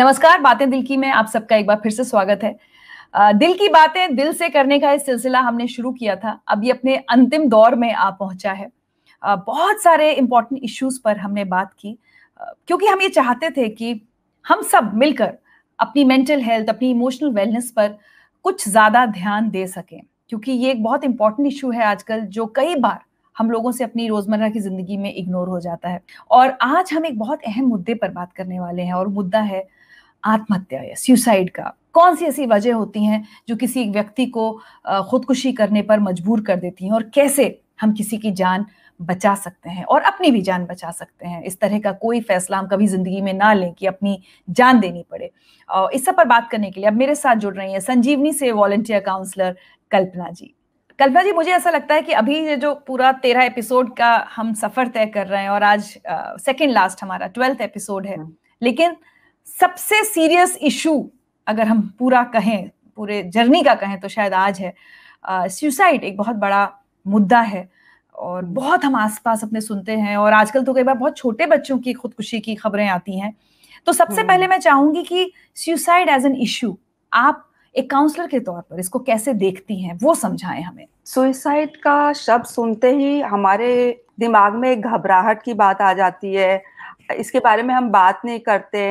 नमस्कार बातें दिल की में आप सबका एक बार फिर से स्वागत है दिल की बातें दिल से करने का इस सिलसिला हमने शुरू किया था अब ये अपने अंतिम दौर में आ पहुंचा है बहुत सारे इंपॉर्टेंट इश्यूज पर हमने बात की क्योंकि हम ये चाहते थे कि हम सब मिलकर अपनी मेंटल हेल्थ अपनी इमोशनल वेलनेस पर कुछ ज्यादा ध्यान दे सकें क्योंकि ये एक बहुत इंपॉर्टेंट इशू है आजकल जो कई बार हम लोगों से अपनी रोजमर्रा की जिंदगी में इग्नोर हो जाता है और आज हम एक बहुत अहम मुद्दे पर बात करने वाले हैं और मुद्दा है आत्महत्या या सुसाइड का कौन सी ऐसी वजह होती हैं जो किसी व्यक्ति को खुदकुशी करने पर मजबूर कर देती हैं और कैसे हम किसी की जान बचा सकते हैं और अपनी भी जान बचा सकते हैं इस तरह का कोई फैसला हम कभी ज़िंदगी में ना लें कि अपनी जान देनी पड़े और इस सब पर बात करने के लिए अब मेरे साथ जुड़ रही हैं संजीवनी से वॉल्टियर काउंसलर कल्पना जी कल्पना जी मुझे ऐसा लगता है कि अभी ये जो पूरा तेरह एपिसोड का हम सफर तय कर रहे हैं और आज सेकेंड लास्ट हमारा ट्वेल्थ एपिसोड है हम्म। लेकिन सबसे सीरियस इशू अगर हम पूरा कहें पूरे जर्नी का कहें तो शायद आज है सुसाइड एक बहुत बड़ा मुद्दा है और बहुत हम आसपास अपने सुनते हैं और आजकल तो कई बार बहुत छोटे बच्चों की खुदकुशी की खबरें आती हैं तो सबसे हम्म। पहले मैं चाहूंगी कि सुसाइड एज एन इशू आप एक काउंसलर के तौर पर इसको कैसे देखती हैं वो समझाएं हमें सुसाइड का शब्द सुनते ही हमारे दिमाग में एक घबराहट की बात आ जाती है इसके बारे में हम बात नहीं करते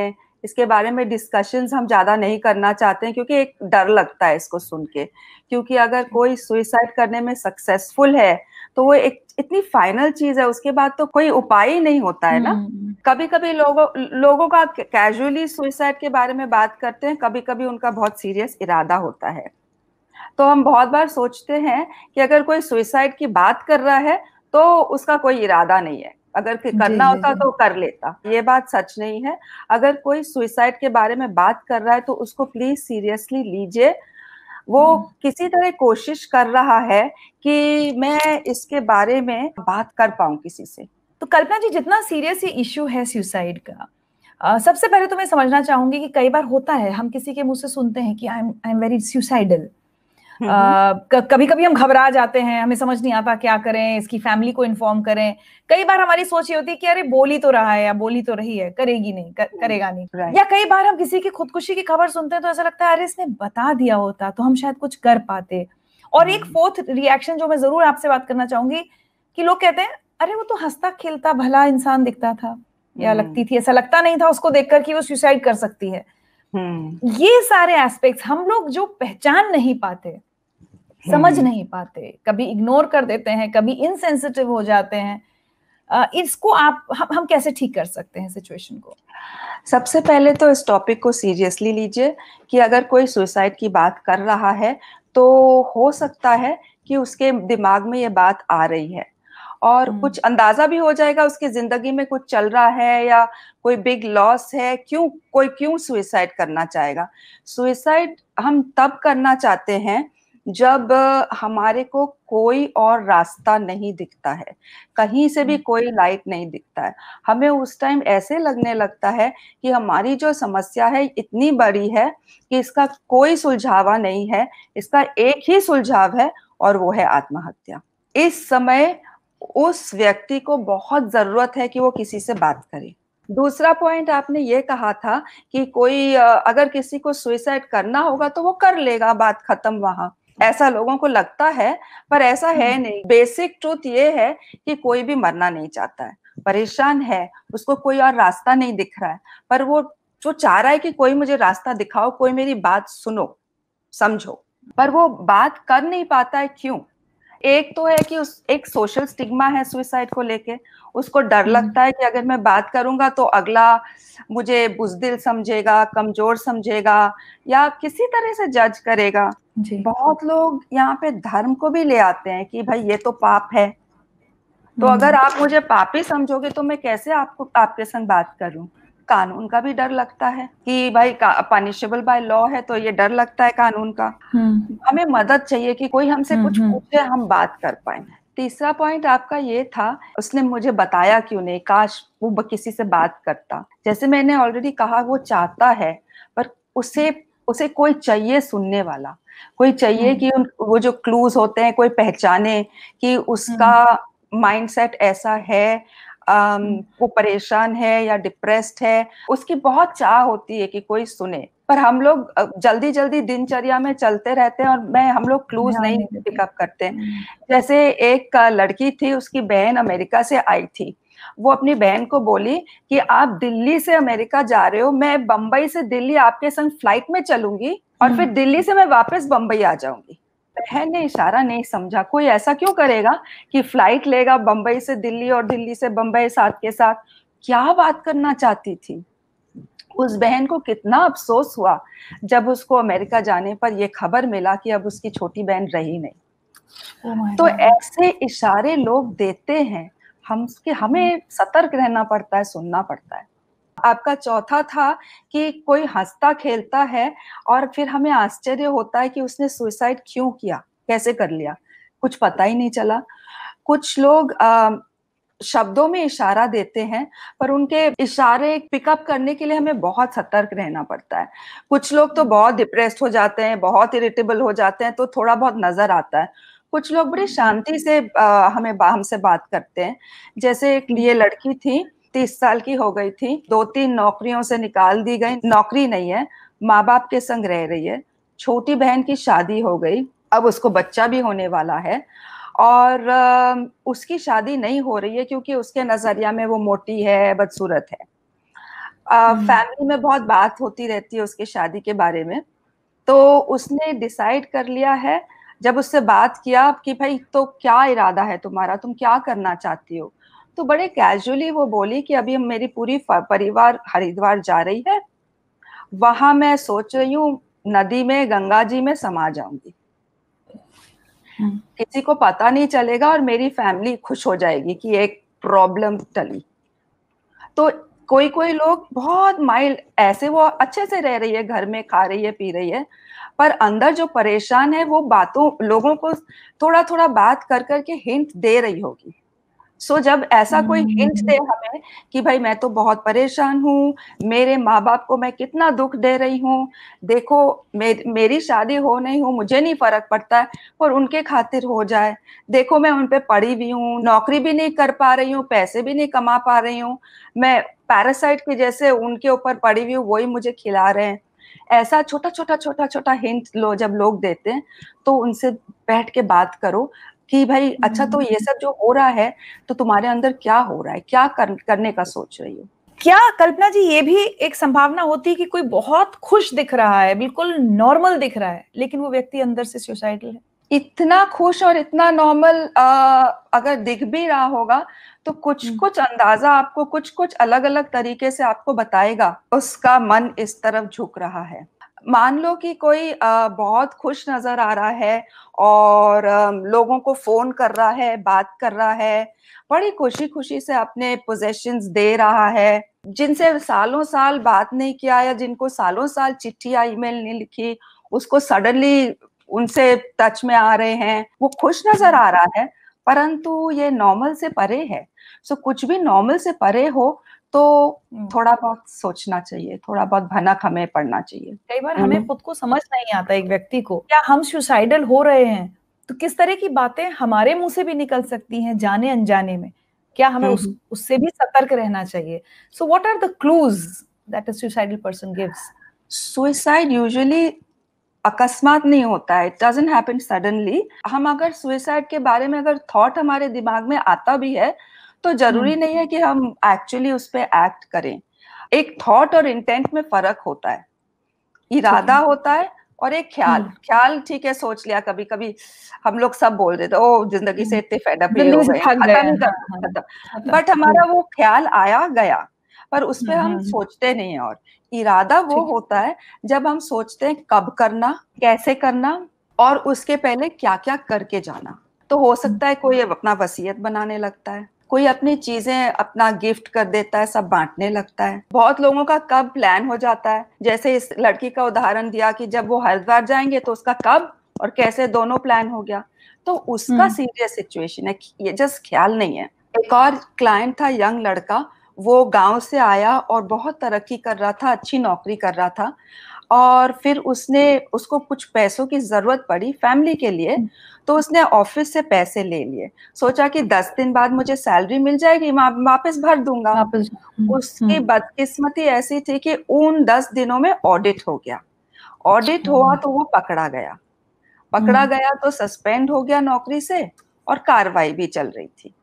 इसके बारे में डिस्कशंस हम ज़्यादा नहीं करना चाहते हैं क्योंकि एक डर लगता है इसको सुन के क्योंकि अगर कोई सुइसाइड करने में सक्सेसफुल है तो वो एक इतनी फाइनल चीज है उसके बाद तो कोई उपाय ही नहीं होता है ना हम्म। कभी कभी लोगों लोगों का कैजुअली सुइसाइड के बारे में बात करते हैं कभी कभी उनका बहुत सीरियस इरादा होता है तो हम बहुत बार सोचते हैं कि अगर कोई सुइसाइड की बात कर रहा है तो उसका कोई इरादा नहीं है अगर करना होता तो कर लेता ये बात सच नहीं है अगर कोई सुइसाइड के बारे में बात कर रहा है तो उसको प्लीज सीरियसली लीजिए वो हम्म। किसी तरह कोशिश कर रहा है कि मैं इसके बारे में बात कर पाऊँ किसी से तो कल्पना जी जितना सीरियस ये इश्यू है सुसाइड का Uh, सबसे पहले तो मैं समझना चाहूंगी कि कई बार होता है हम किसी के मुंह से सुनते हैं कि I am I am very suicidal hmm. कभी कभी हम घबरा जाते हैं हमें समझ नहीं आता क्या करें इसकी फैमिली को इन्फॉर्म करें कई बार हमारी सोच ये होती है कि अरे बोली तो रहा है या बोली तो रही है करेगी नहीं कर, करेगा नहीं right. या कई बार हम किसी की खुदकुशी की खबर सुनते हैं तो ऐसा लगता है अरे इसने बता दिया होता तो हम शायद कुछ कर पाते और एक फोर्थ हम्म। रिएक्शन जो मैं जरूर आपसे बात करना चाहूंगी कि लोग कहते हैं अरे वो तो हंसता खेलता भला इंसान दिखता था या हम्म। लगती थी ऐसा लगता नहीं था उसको देखकर कि वो सुसाइड कर सकती है हम्म। ये सारे एस्पेक्ट्स हम लोग जो पहचान नहीं पाते समझ हम्म। नहीं पाते कभी इग्नोर कर देते हैं कभी इनसेंसिटिव हो जाते हैं इसको आप हम, हम कैसे ठीक कर सकते हैं सिचुएशन को सबसे पहले तो इस टॉपिक को सीरियसली लीजिए कि अगर कोई सुसाइड की बात कर रहा है तो हो सकता है कि उसके दिमाग में ये बात आ रही है और हम्म। कुछ अंदाजा भी हो जाएगा उसकी जिंदगी में कुछ चल रहा है या कोई बिग लॉस है क्यों कोई क्यों सुइसाइड करना चाहेगा सुइसाइड हम तब करना चाहते हैं जब हमारे को कोई और रास्ता नहीं दिखता है कहीं से भी हम्म। कोई लाइट नहीं दिखता है हमें उस टाइम ऐसे लगने लगता है कि हमारी जो समस्या है इतनी बड़ी है कि इसका कोई सुलझावा नहीं है इसका एक ही सुलझाव है और वो है आत्महत्या इस समय उस व्यक्ति को बहुत जरूरत है कि वो किसी से बात करे दूसरा पॉइंट आपने ये कहा था कि कोई अगर किसी को सुइसाइड करना होगा तो वो कर लेगा बात खत्म वहां ऐसा लोगों को लगता है पर ऐसा है हम्म। नहीं बेसिक ट्रूथ ये है कि कोई भी मरना नहीं चाहता है परेशान है उसको कोई और रास्ता नहीं दिख रहा है पर वो जो चाह रहा है कि कोई मुझे रास्ता दिखाओ कोई मेरी बात सुनो समझो पर वो बात कर नहीं पाता है क्यों एक तो है कि उस एक सोशल स्टिग्मा है सुइसाइड को लेके उसको डर हम्म। लगता है कि अगर मैं बात करूंगा तो अगला मुझे बुजदिल समझेगा कमजोर समझेगा या किसी तरह से जज करेगा जी। बहुत लोग यहाँ पे धर्म को भी ले आते हैं कि भाई ये तो पाप है तो अगर हम्म। आप मुझे पापी समझोगे तो मैं कैसे आपको आपके संग बात करूं कानून का भी डर लगता है कि भाई पनिशेबल बाय लॉ है तो ये डर लगता है कानून का हम्म। हमें मदद चाहिए कि कोई हमसे हम्म, कुछ हम्म। पूछे हम बात कर पाए तीसरा पॉइंट आपका ये था उसने मुझे बताया क्यों नहीं काश वो किसी से बात करता जैसे मैंने ऑलरेडी कहा वो चाहता है पर उसे उसे कोई चाहिए सुनने वाला कोई चाहिए कि उन वो जो क्लूज होते हैं कोई पहचाने कि उसका माइंडसेट ऐसा है हम्म। वो परेशान है या डिप्रेस्ड है उसकी बहुत चाह होती है कि कोई सुने पर हम लोग जल्दी जल्दी दिनचर्या में चलते रहते हैं और मैं हम लोग क्लूज नहीं पिकअप करते हम्म। जैसे एक लड़की थी उसकी बहन अमेरिका से आई थी वो अपनी बहन को बोली कि आप दिल्ली से अमेरिका जा रहे हो मैं बम्बई से दिल्ली आपके संग फ्लाइट में चलूंगी और फिर हम्म। दिल्ली से मैं वापस बम्बई आ जाऊंगी बहन ने इशारा नहीं समझा कोई ऐसा क्यों करेगा कि फ्लाइट लेगा बंबई से दिल्ली और दिल्ली से बम्बई साथ के साथ क्या बात करना चाहती थी उस बहन को कितना अफसोस हुआ जब उसको अमेरिका जाने पर यह खबर मिला कि अब उसकी छोटी बहन रही नहीं oh तो ऐसे इशारे लोग देते हैं हम के हमें सतर्क रहना पड़ता है सुनना पड़ता है आपका चौथा था कि कोई हंसता खेलता है और फिर हमें आश्चर्य होता है कि उसने सुसाइड क्यों किया कैसे कर लिया कुछ पता ही नहीं चला कुछ लोग आ, शब्दों में इशारा देते हैं पर उनके इशारे पिकअप करने के लिए हमें बहुत सतर्क रहना पड़ता है कुछ लोग तो बहुत डिप्रेस्ड हो जाते हैं बहुत इरिटेबल हो जाते हैं तो थोड़ा बहुत नजर आता है कुछ लोग बड़ी शांति से आ, हमें हमसे बात करते हैं जैसे एक ये लड़की थी तीस साल की हो गई थी दो तीन नौकरियों से निकाल दी गई नौकरी नहीं है माँ बाप के संग रह रही है छोटी बहन की शादी हो गई अब उसको बच्चा भी होने वाला है और उसकी शादी नहीं हो रही है क्योंकि उसके नजरिया में वो मोटी है बदसूरत है हम्म। फैमिली में बहुत बात होती रहती है उसकी शादी के बारे में तो उसने डिसाइड कर लिया है जब उससे बात किया कि भाई तो क्या इरादा है तुम्हारा तुम क्या करना चाहती हो तो बड़े कैजुअली वो बोली कि अभी मेरी पूरी परिवार हरिद्वार जा रही है वहां मैं सोच रही हूँ नदी में गंगा जी में समा जाऊंगी हम्म। किसी को पता नहीं चलेगा और मेरी फैमिली खुश हो जाएगी कि एक प्रॉब्लम टली तो कोई कोई लोग बहुत माइल्ड ऐसे वो अच्छे से रह रही है घर में खा रही है पी रही है पर अंदर जो परेशान है वो बातों लोगों को थोड़ा थोड़ा बात कर करके हिंट दे रही होगी सो so, जब ऐसा कोई हिंट hmm. दे हमें कि भाई मैं तो बहुत परेशान हूँ मेरे माँ बाप को मैं कितना दुख दे रही हूँ देखो मे, मेरी शादी हो नहीं हो मुझे नहीं फर्क पड़ता है और उनके खातिर हो जाए देखो मैं उन पर पढ़ी भी हूँ नौकरी भी नहीं कर पा रही हूँ पैसे भी नहीं कमा पा रही हूँ मैं पैरासाइट की जैसे उनके ऊपर पड़ी हुई हूँ वही मुझे खिला रहे हैं ऐसा छोटा छोटा छोटा छोटा हिंट लो जब लोग देते हैं तो उनसे बैठ के बात करो कि भाई अच्छा तो हम्म। ये सब जो हो रहा है तो तुम्हारे अंदर क्या हो रहा है क्या कर, करने का सोच रही हो क्या कल्पना जी ये भी एक संभावना होती है कि कोई बहुत खुश दिख रहा है बिल्कुल नॉर्मल दिख रहा है लेकिन वो व्यक्ति अंदर से सुसाइडल है इतना खुश और इतना नॉर्मल अगर दिख भी रहा होगा तो हम्म। कुछ कुछ अंदाजा आपको कुछ कुछ अलग अलग तरीके से आपको बताएगा उसका मन इस तरफ झुक रहा है मान लो कि कोई बहुत खुश नजर आ रहा है और लोगों को फोन कर रहा है बात कर रहा है बड़ी खुशी खुशी से अपने पोजेशंस दे रहा है जिनसे सालों साल बात नहीं किया या जिनको सालों साल चिट्ठी या ईमेल नहीं लिखी उसको सडनली उनसे टच में आ रहे हैं वो खुश नजर आ रहा है परंतु ये नॉर्मल से परे है सो so, कुछ भी नॉर्मल से परे हो तो हम्म। थोड़ा बहुत सोचना चाहिए थोड़ा बहुत भनक हमें पड़ना चाहिए कई बार हमें हम्म। खुद को समझ नहीं आता एक व्यक्ति को क्या हम सुसाइडल हो रहे हैं तो किस तरह की बातें हमारे मुंह से भी निकल सकती हैं जाने अनजाने में क्या हमें उस हम्म। उससे भी सतर्क रहना चाहिए so what are the clues that suicidal person gives suicide usually अकस्मात नहीं होता है इट डजेंट हैपन सडनली हम अगर सुइसाइड के बारे में अगर थॉट हमारे दिमाग में आता भी है तो जरूरी हम्म। नहीं है कि हम एक्चुअली उस पर एक्ट करें एक थॉट और इंटेंट में फर्क होता है इरादा होता है और एक ख्याल हम्म। ख्याल ठीक है सोच लिया कभी कभी हम लोग सब बोल देते ओ जिंदगी से हम्म। इतने फेड अप हो गए बट हाँ, हमारा वो ख्याल आया गया पर उस पर हम सोचते नहीं है और इरादा वो होता है जब हम सोचते हैं कब करना कैसे करना और उसके पहले क्या क्या करके जाना तो हो सकता है कोई अपना वसीयत बनाने लगता है कोई अपनी चीजें अपना गिफ्ट कर देता है सब बांटने लगता है बहुत लोगों का कब प्लान हो जाता है जैसे इस लड़की का उदाहरण दिया कि जब वो हरिद्वार जाएंगे तो उसका कब और कैसे दोनों प्लान हो गया तो उसका हम्म। सीरियस सिचुएशन है ये जस्ट ख्याल नहीं है एक और क्लाइंट था यंग लड़का वो गांव से आया और बहुत तरक्की कर रहा था अच्छी नौकरी कर रहा था और फिर उसने उसको कुछ पैसों की ज़रूरत पड़ी फैमिली के लिए हम्म। तो उसने ऑफिस से पैसे ले लिए सोचा कि दस दिन बाद मुझे सैलरी मिल जाएगी वापस भर दूंगा हम्म, उसकी हम्म। बदकिस्मती ऐसी थी कि उन दस दिनों में ऑडिट हो गया ऑडिट अच्छा। हुआ तो वो पकड़ा गया पकड़ा गया तो सस्पेंड हो गया नौकरी से और कार्रवाई भी चल रही थी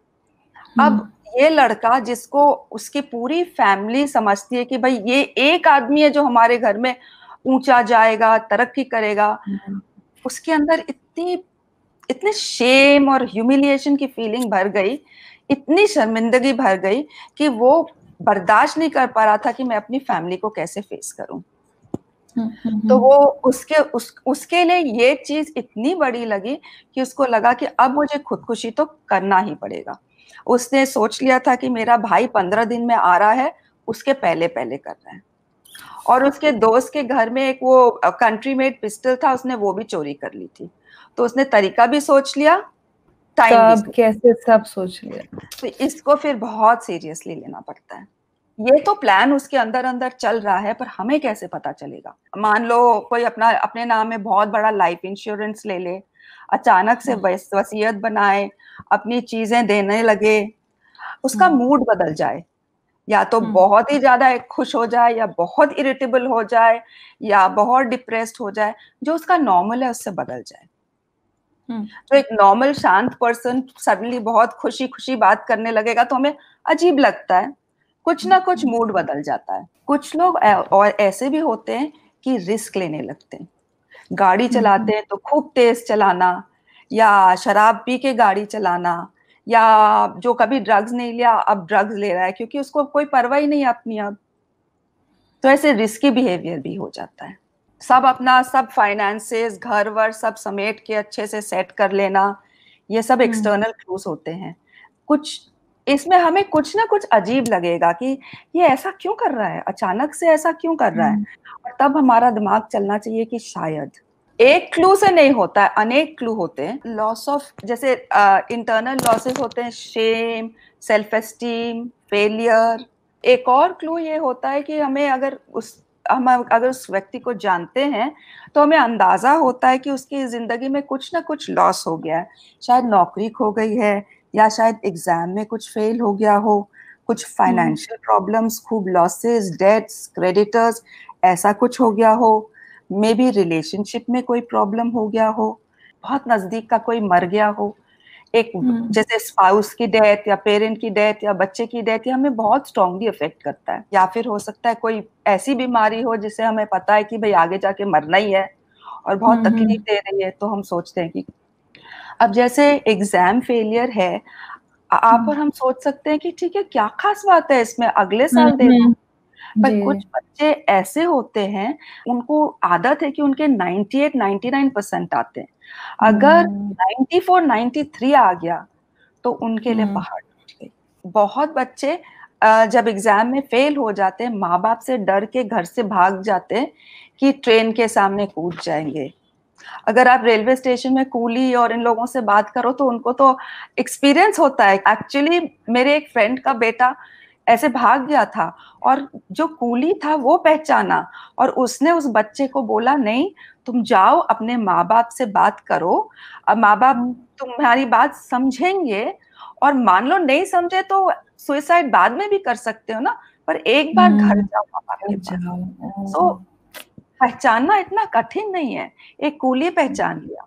अब ये लड़का जिसको उसकी पूरी फैमिली समझती है कि भाई ये एक आदमी है जो हमारे घर में ऊंचा जाएगा तरक्की करेगा हम्म। उसके अंदर इतनी इतने शेम और ह्यूमिलिएशन की फीलिंग भर गई इतनी शर्मिंदगी भर गई कि वो बर्दाश्त नहीं कर पा रहा था कि मैं अपनी फैमिली को कैसे फेस करूं हम्म, हम्म, तो वो उसके उस उसके लिए ये चीज इतनी बड़ी लगी कि उसको लगा कि अब मुझे खुदकुशी तो करना ही पड़ेगा उसने सोच लिया था कि मेरा भाई पंद्रह दिन में आ रहा है उसके पहले पहले कर रहा है और उसके दोस्त के घर में एक वो कंट्री मेड पिस्टल था उसने वो भी चोरी कर ली थी तो उसने तरीका भी सोच लिया टाइम सब कैसे सब सोच लिया तो इसको फिर बहुत सीरियसली लेना पड़ता है ये तो प्लान उसके अंदर अंदर चल रहा है पर हमें कैसे पता चलेगा मान लो कोई अपना अपने नाम में बहुत बड़ा लाइफ इंश्योरेंस ले ले अचानक से हाँ। वसीयत बनाए अपनी चीजें देने लगे उसका मूड हाँ। बदल जाए या तो बहुत ही ज्यादा खुश हो जाए या बहुत इरिटेबल हो जाए या बहुत डिप्रेस्ड हो जाए जो उसका नॉर्मल है उससे बदल जाए तो एक नॉर्मल शांत पर्सन सडनली बहुत खुशी खुशी बात करने लगेगा तो हमें अजीब लगता है कुछ ना कुछ मूड बदल जाता है कुछ लोग और ऐसे भी होते हैं कि रिस्क लेने लगते हैं गाड़ी चलाते हैं तो खूब तेज चलाना या शराब पी के गाड़ी चलाना या जो कभी ड्रग्स नहीं लिया अब ड्रग्स ले रहा है क्योंकि उसको कोई परवाह ही नहीं अपनी अब तो ऐसे रिस्की बिहेवियर भी हो जाता है सब अपना सब फाइनेंसेस घर वर सब समेट के अच्छे से सेट कर लेना ये सब एक्सटर्नल हम्म। क्लूज होते हैं कुछ इसमें हमें कुछ ना कुछ अजीब लगेगा कि ये ऐसा क्यों कर रहा है अचानक से ऐसा क्यों कर रहा है हम्म। और तब हमारा दिमाग चलना चाहिए कि शायद एक क्लू से नहीं होता है अनेक क्लू होते हैं लॉस ऑफ जैसे इंटरनल uh, लॉसेस होते हैं शेम सेल्फ एस्टीम फेलियर एक और क्लू ये होता है कि हमें अगर उस हम अगर उस व्यक्ति को जानते हैं तो हमें अंदाज़ा होता है कि उसकी ज़िंदगी में कुछ ना कुछ लॉस हो गया है शायद नौकरी खो गई है या शायद एग्ज़ाम में कुछ फेल हो गया हो कुछ फाइनेंशियल प्रॉब्लम्स हम्म। खूब लॉसेस डेट्स क्रेडिटर्स ऐसा कुछ हो गया हो मे बी रिलेशनशिप में कोई प्रॉब्लम हो गया हो बहुत नज़दीक का कोई मर गया हो एक हम्म। जैसे स्पाउस की डेथ या पेरेंट की डेथ या बच्चे की डेथ या हमें बहुत स्ट्रांगली अफेक्ट करता है या फिर हो सकता है कोई ऐसी बीमारी हो जिसे हमें पता है कि भाई आगे जाके मरना ही है और बहुत हम्म, हम्म। तकलीफ दे रही है तो हम सोचते हैं कि अब जैसे एग्जाम फेलियर है आप और हम सोच सकते हैं कि ठीक है क्या खास बात है इसमें अगले साल दे पर कुछ बच्चे ऐसे होते हैं उनको आदत है कि उनके 98 99 परसेंट आते हैं अगर 94 हम्म। 93 आ गया तो उनके लिए पहाड़ हम्म। टूट गई बहुत बच्चे जब एग्जाम में फेल हो जाते हैं माँ बाप से डर के घर से भाग जाते हैं कि ट्रेन के सामने कूद जाएंगे अगर आप रेलवे स्टेशन में कूली और इन लोगों से बात करो तो उनको तो एक्सपीरियंस होता है एक्चुअली मेरे एक फ्रेंड का बेटा ऐसे भाग गया था और जो कूली था वो पहचाना और उसने उस बच्चे को बोला नहीं तुम जाओ अपने माँ बाप से बात करो अब माँ बाप हम्म। तुम्हारी बात समझेंगे और मान लो नहीं समझे तो सुइसाइड बाद में भी कर सकते हो ना पर एक बार घर हम्म। जाओ माँ बाप के पास सो पहचानना इतना कठिन नहीं है एक कूली पहचान हम्म। लिया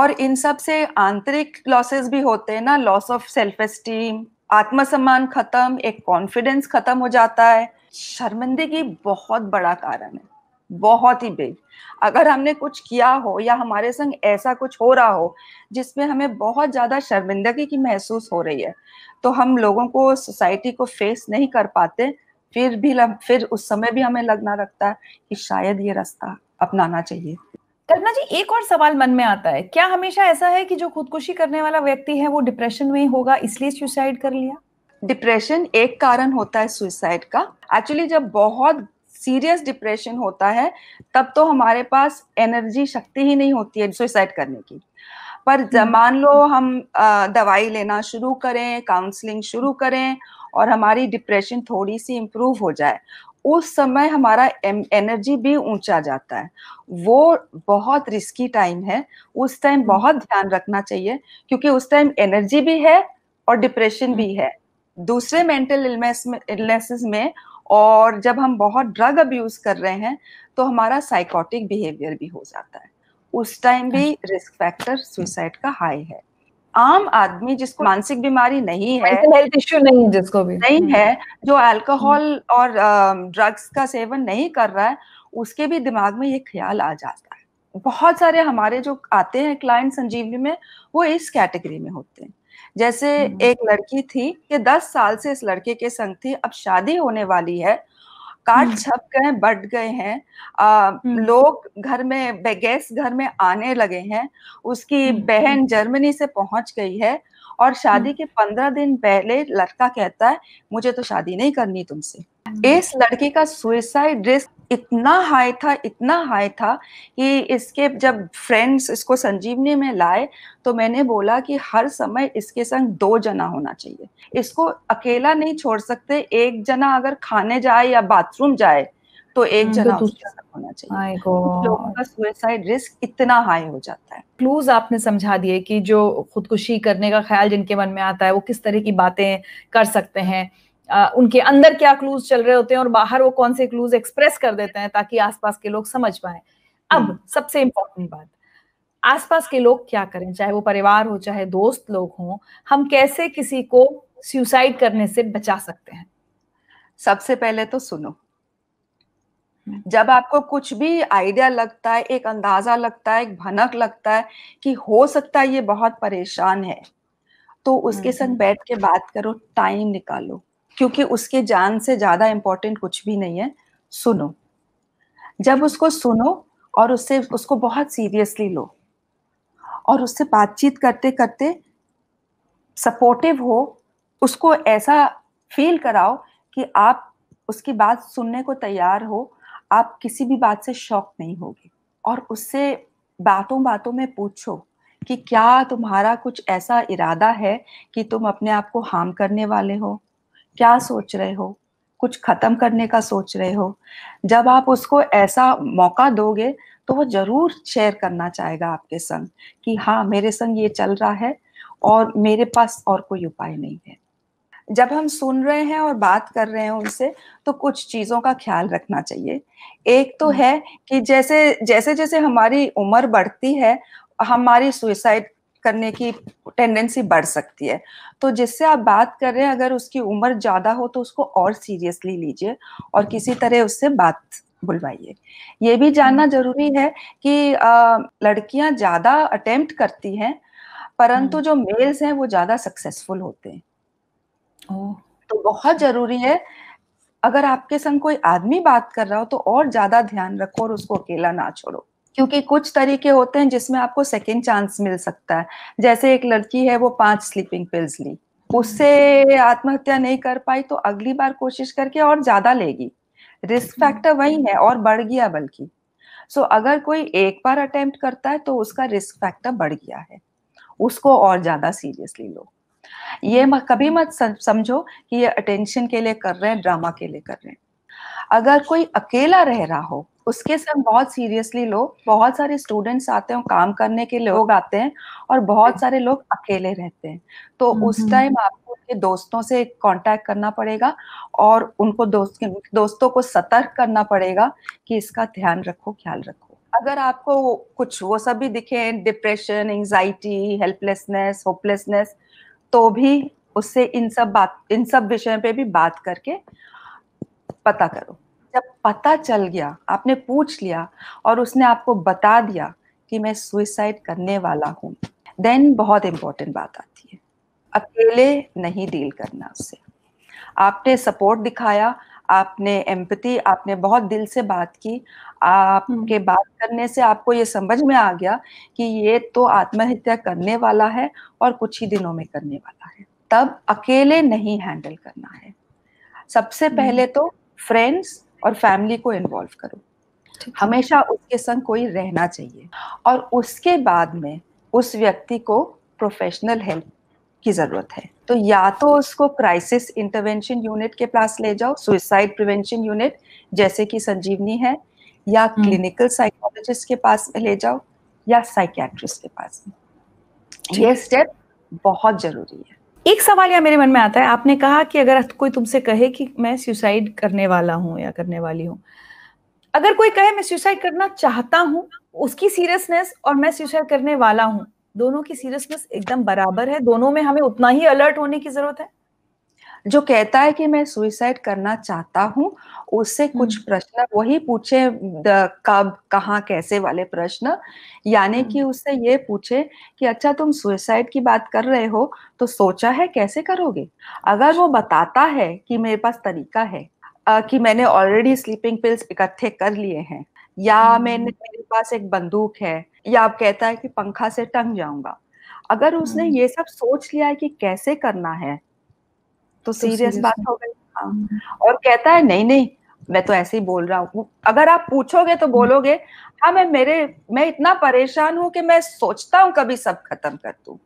और इन सब से आंतरिक लॉसेस भी होते हैं ना लॉस ऑफ सेल्फ एस्टीम आत्मसम्मान खत्म एक कॉन्फिडेंस खत्म हो जाता है शर्मिंदगी बहुत बड़ा कारण है बहुत ही बिग अगर हमने कुछ किया हो या हमारे संग ऐसा कुछ हो रहा हो जिसमें हमें बहुत ज़्यादा शर्मिंदगी की महसूस हो रही है तो हम लोगों को सोसाइटी को फेस नहीं कर पाते फिर भी फिर उस समय भी हमें लगना लगता है कि शायद ये रास्ता अपनाना चाहिए कल्पना जी एक और सवाल मन में आता है क्या हमेशा ऐसा है कि जो खुदकुशी करने वाला व्यक्ति है वो डिप्रेशन में होगा इसलिए सुसाइड कर लिया डिप्रेशन एक कारण होता है सुसाइड का एक्चुअली जब बहुत सीरियस डिप्रेशन होता है तब तो हमारे पास एनर्जी शक्ति ही नहीं होती है सुसाइड करने की पर हम्म। मान लो हम दवाई लेना शुरू करें काउंसलिंग शुरू करें और हमारी डिप्रेशन थोड़ी सी इम्प्रूव हो जाए उस समय हमारा एनर्जी भी ऊंचा जाता है वो बहुत रिस्की टाइम है उस टाइम हम्म। बहुत ध्यान रखना चाहिए क्योंकि उस टाइम एनर्जी भी है और डिप्रेशन भी हम्म। है दूसरे मेंटल इलनेस में इलनेसेस में और जब हम बहुत ड्रग अब्यूज कर रहे हैं तो हमारा साइकोटिक बिहेवियर भी हो जाता है उस टाइम भी रिस्क फैक्टर सुसाइड का हाई है आम आदमी जिसको हाँ। मानसिक बीमारी नहीं है हेल्थ इश्यू नहीं है जिसको भी नहीं है हम्म। जो अल्कोहल और ड्रग्स का सेवन नहीं कर रहा है उसके भी दिमाग में ये ख्याल आ जाता है बहुत सारे हमारे जो आते हैं क्लाइंट संजीवनी में वो इस कैटेगरी में होते हैं जैसे हम्म। एक लड़की थी कि दस साल से इस लड़के के संग थी अब शादी होने वाली है कार्ड हम्म। छप गए बट गए हैं हम्म। लोग घर में गैस घर में आने लगे हैं उसकी हम्म, बहन जर्मनी से पहुंच गई है और शादी के पंद्रह दिन पहले लड़का कहता है मुझे तो शादी नहीं करनी तुमसे इस लड़की का सुइसाइड रिस्क इतना हाई था इतना हाई था कि इसके जब फ्रेंड्स इसको संजीवनी में लाए तो मैंने बोला कि हर समय इसके संग दो जना होना चाहिए इसको अकेला नहीं छोड़ सकते एक जना अगर खाने जाए या बाथरूम जाए तो एक हम्म, जना तो होना चाहिए तो लोगों का सुसाइड रिस्क इतना हाई हो जाता है क्लूज आपने समझा दिए कि जो खुदकुशी करने का ख्याल जिनके मन में आता है वो किस तरह की बातें कर सकते हैं उनके अंदर क्या क्लूज चल रहे होते हैं और बाहर वो कौन से क्लूज एक्सप्रेस कर देते हैं ताकि आसपास के लोग समझ पाए अब हम्म। सबसे इंपॉर्टेंट बात आसपास के लोग क्या करें चाहे वो परिवार हो चाहे दोस्त लोग हों हम कैसे किसी को सुसाइड करने से बचा सकते हैं सबसे पहले तो सुनो हम्म। जब आपको कुछ भी आइडिया लगता है एक अंदाजा लगता है एक भनक लगता है कि हो सकता है ये बहुत परेशान है तो उसके संग हम्म। बैठ के बात करो टाइम निकालो क्योंकि उसके जान से ज़्यादा इम्पोर्टेंट कुछ भी नहीं है सुनो जब उसको सुनो और उससे उसको बहुत सीरियसली लो और उससे बातचीत करते करते सपोर्टिव हो उसको ऐसा फील कराओ कि आप उसकी बात सुनने को तैयार हो आप किसी भी बात से शौक नहीं होगे और उससे बातों बातों में पूछो कि क्या तुम्हारा कुछ ऐसा इरादा है कि तुम अपने आप को हार्म करने वाले हो क्या सोच रहे हो कुछ खत्म करने का सोच रहे हो जब आप उसको ऐसा मौका दोगे तो वो जरूर शेयर करना चाहेगा आपके संग कि हाँ मेरे संग ये चल रहा है और मेरे पास और कोई उपाय नहीं है जब हम सुन रहे हैं और बात कर रहे हैं उनसे तो कुछ चीज़ों का ख्याल रखना चाहिए एक तो हम्म। है कि जैसे जैसे जैसे हमारी उम्र बढ़ती है हमारी सुइसाइड करने की टेंडेंसी बढ़ सकती है तो जिससे आप बात कर रहे हैं अगर उसकी उम्र ज़्यादा हो तो उसको और सीरियसली लीजिए और किसी तरह उससे बात बुलवाइए ये भी जानना हम्म। जरूरी है कि लड़कियां ज़्यादा अटेम्प्ट करती हैं परंतु हम्म। जो मेल्स हैं वो ज़्यादा सक्सेसफुल होते हैं तो बहुत ज़रूरी है अगर आपके संग कोई आदमी बात कर रहा हो तो और ज़्यादा ध्यान रखो और उसको अकेला ना छोड़ो क्योंकि कुछ तरीके होते हैं जिसमें आपको सेकेंड चांस मिल सकता है जैसे एक लड़की है वो पांच स्लीपिंग पिल्स ली उससे आत्महत्या नहीं कर पाई तो अगली बार कोशिश करके और ज्यादा लेगी रिस्क फैक्टर वही है और बढ़ गया बल्कि सो so, अगर कोई एक बार अटेम्प्ट करता है तो उसका रिस्क फैक्टर बढ़ गया है उसको और ज्यादा सीरियसली लो ये कभी मत समझो कि ये अटेंशन के लिए कर रहे हैं ड्रामा के लिए कर रहे हैं अगर कोई अकेला रह रहा हो उसके संग बहुत सीरियसली लो बहुत सारे स्टूडेंट्स आते हैं काम करने के लोग आते हैं और बहुत सारे लोग अकेले रहते हैं तो हम्म, उस टाइम हम्म। आपको उनके दोस्तों से कांटेक्ट करना पड़ेगा और उनको दोस्त दोस्तों को सतर्क करना पड़ेगा कि इसका ध्यान रखो ख्याल रखो अगर आपको कुछ वो सब भी दिखे डिप्रेशन एंजाइटी हेल्पलेसनेस होपलेसनेस तो भी उससे इन सब बात इन सब विषय पे भी बात करके पता करो जब पता चल गया आपने पूछ लिया और उसने आपको बता दिया कि मैं सुइसाइड करने वाला हूँ देन बहुत इम्पोर्टेंट बात आती है अकेले नहीं डील करना उससे आपने सपोर्ट दिखाया आपने एम्पति आपने बहुत दिल से बात की आपके हम्म। बात करने से आपको ये समझ में आ गया कि ये तो आत्महत्या करने वाला है और कुछ ही दिनों में करने वाला है तब अकेले नहीं हैंडल करना है सबसे हम्म। पहले तो फ्रेंड्स और फैमिली को इन्वॉल्व करो हमेशा उसके संग कोई रहना चाहिए और उसके बाद में उस व्यक्ति को प्रोफेशनल हेल्प की ज़रूरत है तो या तो उसको क्राइसिस इंटरवेंशन यूनिट के पास ले जाओ सुइसाइड प्रिवेंशन यूनिट जैसे कि संजीवनी है या क्लिनिकल हम्म। साइकोलॉजिस्ट के पास ले जाओ या साइकेट्रिस्ट के पास ये स्टेप बहुत ज़रूरी है एक सवाल या मेरे मन में आता है आपने कहा कि अगर कोई तुमसे कहे कि मैं सुसाइड करने वाला हूं या करने वाली हूं अगर कोई कहे मैं सुसाइड करना चाहता हूं उसकी सीरियसनेस और मैं सुसाइड करने वाला हूँ दोनों की सीरियसनेस एकदम बराबर है दोनों में हमें उतना ही अलर्ट होने की जरूरत है जो कहता है कि मैं सुइसाइड करना चाहता हूँ उससे हम्म। कुछ प्रश्न वही पूछे कब कहाँ कैसे वाले प्रश्न यानी हम्म। कि उससे ये पूछे कि अच्छा तुम सुइसाइड की बात कर रहे हो तो सोचा है कैसे करोगे अगर वो बताता है कि मेरे पास तरीका है आ, कि मैंने ऑलरेडी स्लीपिंग पिल्स इकट्ठे कर लिए हैं या हम्म। मैंने मेरे पास एक बंदूक है या आप कहता है कि पंखा से टंग जाऊंगा अगर उसने ये सब सोच लिया है कि कैसे करना है तो सीरियस तो बात हो गई हाँ हम्म। और कहता है नहीं नहीं मैं तो ऐसे ही बोल रहा हूँ अगर आप पूछोगे तो हम्म। बोलोगे हाँ मैं मेरे मैं इतना परेशान हूँ कि मैं सोचता हूँ कभी सब खत्म कर दू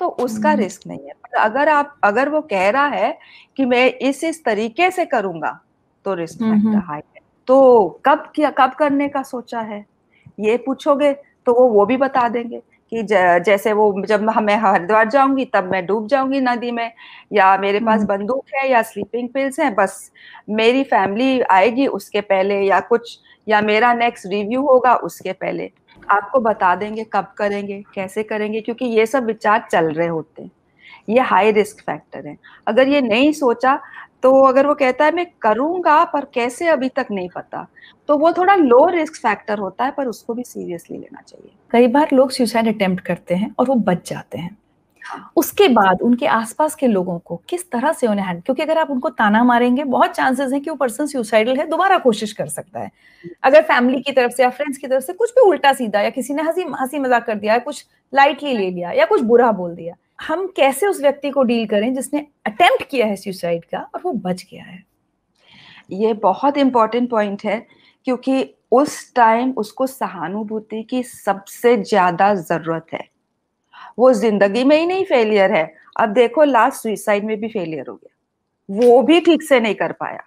तो उसका रिस्क हम्म। नहीं है पर अगर आप अगर वो कह रहा है कि मैं इस इस तरीके से करूंगा तो रिस्क है तो कब किया कब करने का सोचा है ये पूछोगे तो वो वो भी बता देंगे कि जैसे वो जब मैं हरिद्वार जाऊंगी तब मैं डूब जाऊंगी नदी में या मेरे पास हम्म। बंदूक है या स्लीपिंग पिल्स हैं बस मेरी फैमिली आएगी उसके पहले या कुछ या मेरा नेक्स्ट रिव्यू होगा उसके पहले आपको बता देंगे कब करेंगे कैसे करेंगे क्योंकि ये सब विचार चल रहे होते हैं ये हाई रिस्क फैक्टर है अगर ये नहीं सोचा तो अगर वो कहता है मैं करूंगा पर कैसे अभी तक नहीं पता तो वो थोड़ा लो रिस्क फैक्टर होता है पर उसको भी सीरियसली लेना चाहिए कई बार लोग सुसाइड अटेम्प्ट करते हैं और वो बच जाते हैं हाँ। उसके बाद उनके आसपास के लोगों को किस तरह से उन्हें हैंडल क्योंकि अगर आप उनको ताना मारेंगे बहुत चांसेस हैं कि वो पर्सन सुसाइडल है दोबारा कोशिश कर सकता है अगर फैमिली की तरफ से या फ्रेंड्स की तरफ से कुछ भी उल्टा सीधा या किसी ने हंसी हंसी मजाक कर दिया या कुछ लाइटली ले लिया या कुछ बुरा बोल दिया हम कैसे उस व्यक्ति को डील करें जिसने अटेम्प्ट किया है सुसाइड का और वो बच गया है ये बहुत इंपॉर्टेंट पॉइंट है क्योंकि उस टाइम उसको सहानुभूति की सबसे ज्यादा जरूरत है वो जिंदगी में ही नहीं फेलियर है अब देखो लास्ट सुइसाइड में भी फेलियर हो गया वो भी ठीक से नहीं कर पाया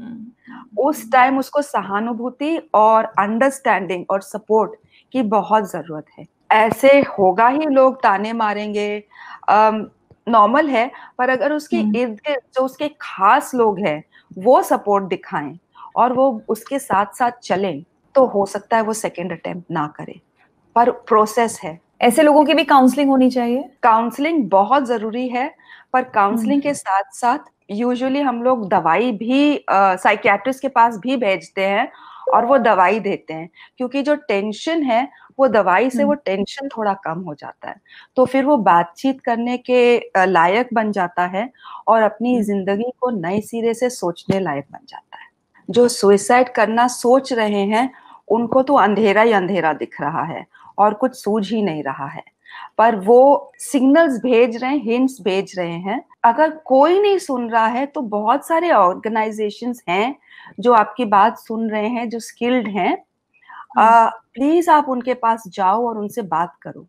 हम्म। उस टाइम उसको सहानुभूति और अंडरस्टैंडिंग और सपोर्ट की बहुत जरूरत है ऐसे होगा ही लोग ताने मारेंगे नॉर्मल है पर अगर उसके हम्म। इर्द गिर्द जो उसके खास लोग हैं वो सपोर्ट दिखाएं और वो उसके साथ साथ चलें तो हो सकता है वो सेकेंड अटेम्प्ट ना करे पर प्रोसेस है ऐसे लोगों की भी काउंसलिंग होनी चाहिए काउंसलिंग बहुत जरूरी है पर काउंसलिंग के साथ साथ यूजुअली हम लोग दवाई भी साइकियाट्रिस्ट के पास भी भेजते हैं और वो दवाई देते हैं क्योंकि जो टेंशन है वो दवाई से वो हम्म। टेंशन थोड़ा कम हो जाता है तो फिर वो बातचीत करने के लायक बन जाता है और अपनी हम्म। जिंदगी को नए सिरे से सोचने लायक बन जाता है जो सुइसाइड करना सोच रहे हैं उनको तो अंधेरा ही अंधेरा दिख रहा है और कुछ सूझ ही नहीं रहा है पर वो सिग्नल्स भेज रहे हैं हिंट्स भेज रहे हैं अगर कोई नहीं सुन रहा है तो बहुत सारे ऑर्गेनाइजेशंस हैं जो आपकी बात सुन रहे हैं जो स्किल्ड हैं प्लीज हम्म। आप उनके पास जाओ और उनसे बात करो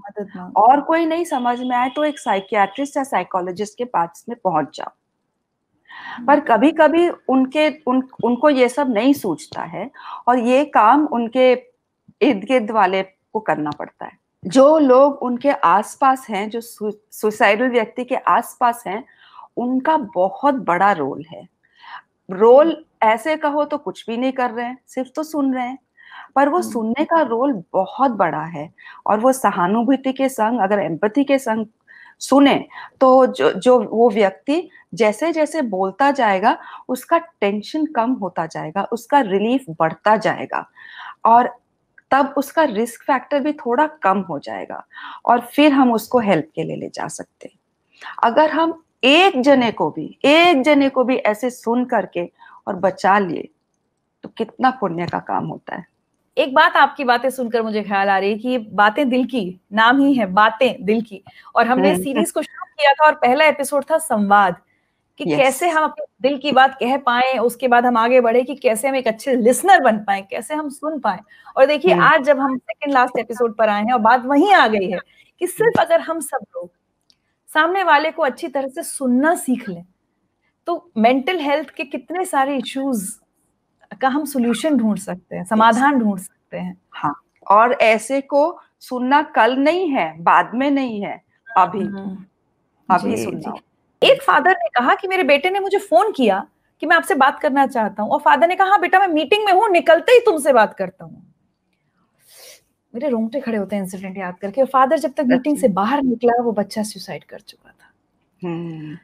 मदद और कोई नहीं समझ में आए तो एक साइकियाट्रिस्ट या साइकोलॉजिस्ट के पास में पहुंच जाओ हम्म। पर कभी कभी उनके उन उनको ये सब नहीं सोचता है और ये काम उनके इर्द गिर्द वाले को करना पड़ता है जो लोग उनके आसपास हैं जो सुसाइडल व्यक्ति के आसपास हैं उनका बहुत बड़ा रोल है रोल हम्म। ऐसे कहो तो कुछ भी नहीं कर रहे हैं सिर्फ तो सुन रहे हैं पर वो सुनने का रोल बहुत बड़ा है और वो सहानुभूति के संग अगर एम्पति के संग सुने तो जो जो वो व्यक्ति जैसे जैसे बोलता जाएगा उसका टेंशन कम होता जाएगा उसका रिलीफ बढ़ता जाएगा और तब उसका रिस्क फैक्टर भी थोड़ा कम हो जाएगा और फिर हम उसको हेल्प के लिए ले जा सकते अगर हम एक जने को भी एक जने को भी ऐसे सुन करके और बचा लिए तो कितना पुण्य का काम होता है एक बात आपकी बातें सुनकर मुझे ख्याल आ रही है कि ये बातें दिल की नाम ही है बातें दिल की और हमने सीरीज हम्म। को शुरू किया था और पहला एपिसोड था संवाद कि yes. कैसे हम अपने दिल की बात कह पाए उसके बाद हम आगे बढ़े कि कैसे हम एक अच्छे लिसनर बन पाए कैसे हम सुन पाए और देखिए हम्म। आज जब हम सेकंड लास्ट एपिसोड पर आए हैं और बात वहीं आ गई है कि हम्म। सिर्फ अगर हम सब लोग सामने वाले को अच्छी तरह से सुनना सीख लें तो मेंटल हेल्थ के कितने सारे इश्यूज का हम सोल्यूशन ढूंढ सकते हैं समाधान ढूंढ सकते हैं हाँ और ऐसे को सुनना कल नहीं है बाद में नहीं है अभी हम्म, हम्म। अभी सुनना एक फादर ने कहा कि मेरे बेटे ने मुझे फोन किया कि मैं आपसे बात करना चाहता हूँ और फादर ने कहा हाँ बेटा मैं मीटिंग में हूँ निकलते ही तुमसे बात करता हूँ मेरे रोंगटे खड़े होते हैं इंसिडेंट याद करके और फादर जब तक मीटिंग से बाहर निकला वो बच्चा सुसाइड कर चुका था हम्म।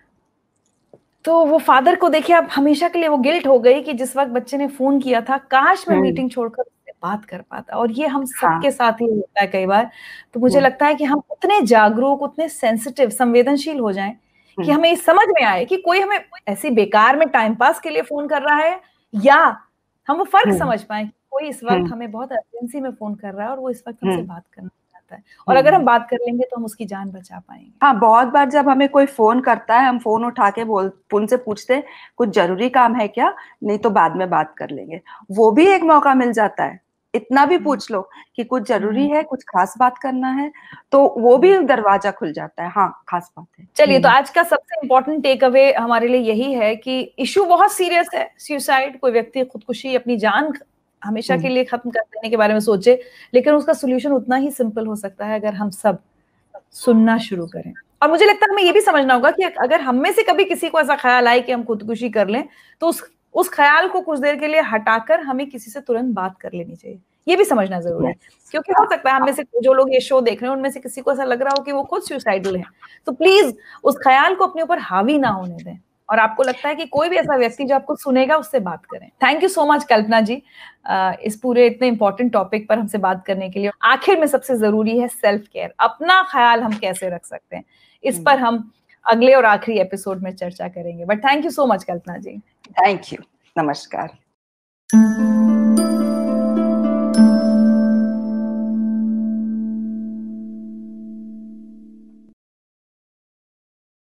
तो वो फादर को देखिए आप हमेशा के लिए वो गिल्ट हो गई कि जिस वक्त बच्चे ने फोन किया था काश मैं हम्म। मीटिंग छोड़कर बात कर पाता और ये हम हाँ। सबके हाँ। साथ ही होता है कई बार तो मुझे हम्म। लगता है कि हम उतने जागरूक उतने सेंसिटिव संवेदनशील हो जाएं कि हम्म। हमें ये समझ में आए कि कोई हमें ऐसे बेकार में टाइम पास के लिए फोन कर रहा है या हम वो फर्क समझ पाए कोई इस वक्त हमें बहुत अर्जेंसी में फोन कर रहा है और वो इस वक्त हमसे बात करना जाता है और अगर हम हम्म। बात कर लेंगे तो हम उसकी जान बचा पाएंगे हाँ बहुत बार जब हमें कोई फोन करता है हम फोन उठा के बोल उनसे पूछते कुछ जरूरी काम है क्या नहीं तो बाद में बात कर लेंगे वो भी एक मौका मिल जाता है इतना भी पूछ हम्म। लो कि कुछ जरूरी हम्म। है कुछ खास बात करना है तो वो भी दरवाजा खुल जाता है हाँ खास बात है चलिए तो आज का सबसे इम्पोर्टेंट टेक अवे हमारे लिए यही है कि इशू बहुत सीरियस है सुसाइड कोई व्यक्ति खुदकुशी अपनी जान हमेशा हम्म। के लिए खत्म कर देने के बारे में सोचे लेकिन उसका सोल्यूशन उतना ही सिंपल हो सकता है अगर हम सब सुनना शुरू करें और मुझे लगता है हमें ये भी समझना होगा कि अगर हम में से कभी किसी को ऐसा ख्याल आए कि हम खुदकुशी कर लें तो उस उस ख्याल को कुछ देर के लिए हटाकर हमें किसी से तुरंत बात कर लेनी चाहिए ये भी समझना जरूरी है क्योंकि हो सकता है हमें से जो लोग ये शो देख रहे हैं उनमें से किसी को ऐसा लग रहा हो कि वो खुद सुसाइडल है तो प्लीज उस ख्याल को अपने ऊपर हावी ना होने दें और आपको लगता है कि कोई भी ऐसा व्यक्ति जो आपको सुनेगा उससे बात करें thank you so much Kalpana ji इस पूरे इतने इंपॉर्टेंट टॉपिक पर हमसे बात करने के लिए आखिर में सबसे जरूरी है सेल्फ केयर अपना ख्याल हम कैसे रख सकते हैं इस हम्म। पर हम अगले और आखिरी एपिसोड में चर्चा करेंगे but thank you so much Kalpana ji thank you नमस्कार